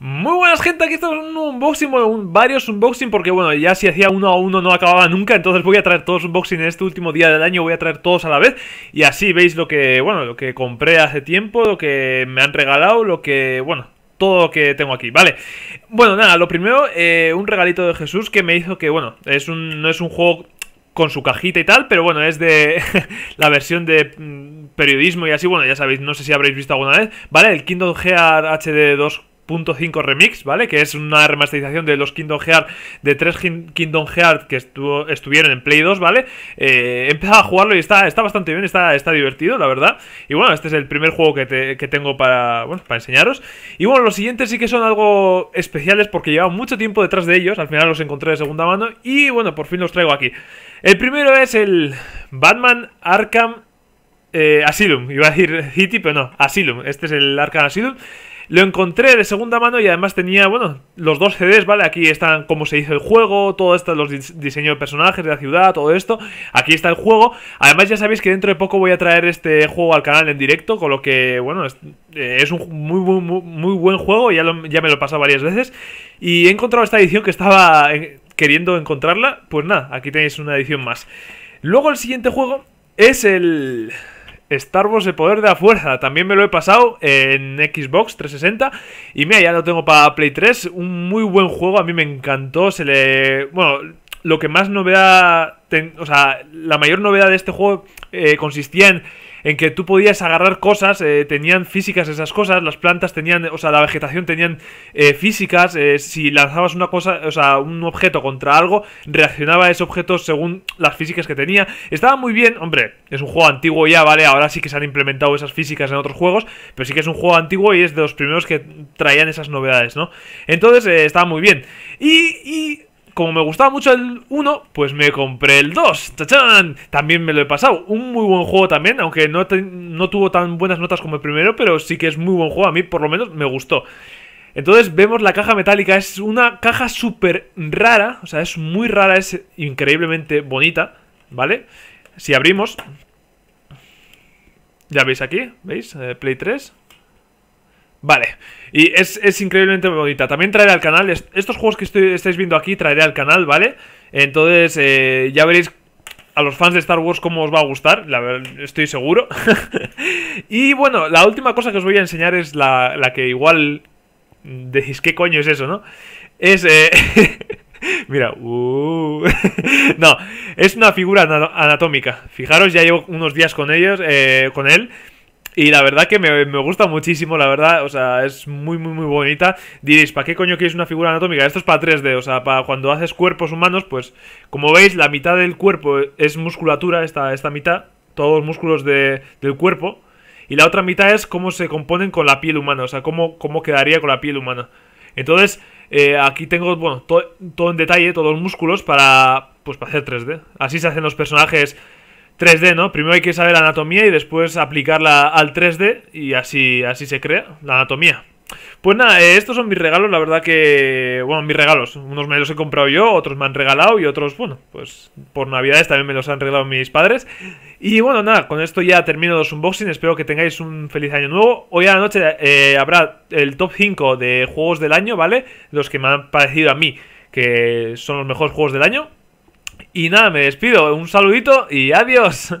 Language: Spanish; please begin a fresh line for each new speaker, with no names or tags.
Muy buenas gente, aquí estamos un unboxing, bueno, un, varios unboxing porque bueno, ya si hacía uno a uno no acababa nunca Entonces voy a traer todos unboxing en este último día del año, voy a traer todos a la vez Y así veis lo que, bueno, lo que compré hace tiempo, lo que me han regalado, lo que, bueno, todo lo que tengo aquí, ¿vale? Bueno, nada, lo primero, eh, un regalito de Jesús que me hizo que, bueno, es un, no es un juego con su cajita y tal, pero bueno, es de la versión de mm, periodismo y así, bueno, ya sabéis, no sé si habréis visto alguna vez, ¿vale? El Kingdom Gear HD 2 5 Remix, ¿vale? Que es una remasterización de los Kingdom Hearts, de tres Kingdom Hearts que estuvo, estuvieron en Play 2, ¿vale? Eh, empezaba a jugarlo y está, está bastante bien, está, está divertido, la verdad. Y bueno, este es el primer juego que, tengo para, bueno, para enseñaros. Y bueno, los siguientes sí que son algo especiales porque llevaba mucho tiempo detrás de ellos, al final los encontré de segunda mano y bueno, por fin los traigo aquí. El primero es el Batman Arkham eh, Asylum, iba a decir City, pero no, Asylum, este es el Arkham Asylum. Lo encontré de segunda mano y además tenía, bueno, los dos CDs, ¿vale? Aquí están cómo se dice el juego, todo esto, los diseños de personajes de la ciudad, todo esto. Aquí está el juego. Además ya sabéis que dentro de poco voy a traer este juego al canal en directo, con lo que, bueno, es, eh, un muy, muy, buen juego, ya, ya me lo he pasado varias veces. Y he encontrado esta edición que estaba eh, queriendo encontrarla. Pues nada, aquí tenéis una edición más. Luego el siguiente juego es el... Star Wars el poder de la fuerza. También me lo he pasado en Xbox 360. Y mira, ya lo tengo para Play 3. Un muy buen juego. A mí me encantó. Se le. Bueno, lo que más novedad. O sea, la mayor novedad de este juego eh, consistía en en que tú podías agarrar cosas, eh, tenían físicas esas cosas, las plantas tenían, o sea, la vegetación tenían eh, físicas, eh, si lanzabas una cosa, o sea, un objeto contra algo, reaccionaba ese objeto según las físicas que tenía. Estaba muy bien, hombre, es un juego antiguo ya, ¿vale? Ahora sí que se han implementado esas físicas en otros juegos, pero sí que es un juego antiguo y es de los primeros que traían esas novedades, ¿no? Entonces, estaba muy bien. y como me gustaba mucho el 1, pues me compré el 2. También me lo he pasado. Un muy buen juego también, aunque no, no tuvo tan buenas notas como el primero, pero sí que es muy buen juego. A mí, por lo menos, me gustó. Entonces vemos la caja metálica, es una caja súper rara, o sea, es muy rara, es increíblemente bonita, ¿vale? Si abrimos, ya veis aquí, ¿veis? Eh, Play 3, Vale, y es, increíblemente bonita. También traeré al canal, estos juegos que estoy, estáis viendo aquí traeré al canal, ¿vale? Entonces eh, ya veréis a los fans de Star Wars cómo os va a gustar, la estoy seguro. y bueno, la última cosa que os voy a enseñar es la, que igual decís, ¿qué coño es eso, no? Es... Eh... Mira, uh, no, es una figura anatómica. Fijaros, ya llevo unos días con ellos, eh, con él. Y la verdad que me, gusta muchísimo, la verdad. O sea, es muy, muy, muy bonita. Diréis, ¿para qué coño quieres una figura anatómica? Esto es para 3D, o sea, para cuando haces cuerpos humanos, pues como veis, la mitad del cuerpo es musculatura, esta, esta mitad, todos los músculos de, del cuerpo. Y la otra mitad es cómo se componen con la piel humana, o sea, cómo, cómo quedaría con la piel humana. Entonces, eh, aquí tengo, bueno, todo en detalle, todos los músculos para, pues, para hacer 3D. Así se hacen los personajes 3D, ¿no? Primero hay que saber la anatomía y después aplicarla al 3D y así, así se crea la anatomía. Pues nada, eh, estos son mis regalos, la verdad que... Bueno, mis regalos. Unos me los he comprado yo, otros me han regalado y otros, bueno, pues por navidades también me los han regalado mis padres. Y bueno, nada, con esto ya termino los unboxing, espero que tengáis un feliz año nuevo. Hoy a la noche eh, habrá el top 5 de juegos del año, ¿vale? Los que me han parecido a mí que son los mejores juegos del año. Y nada, me despido. Un saludito y adiós.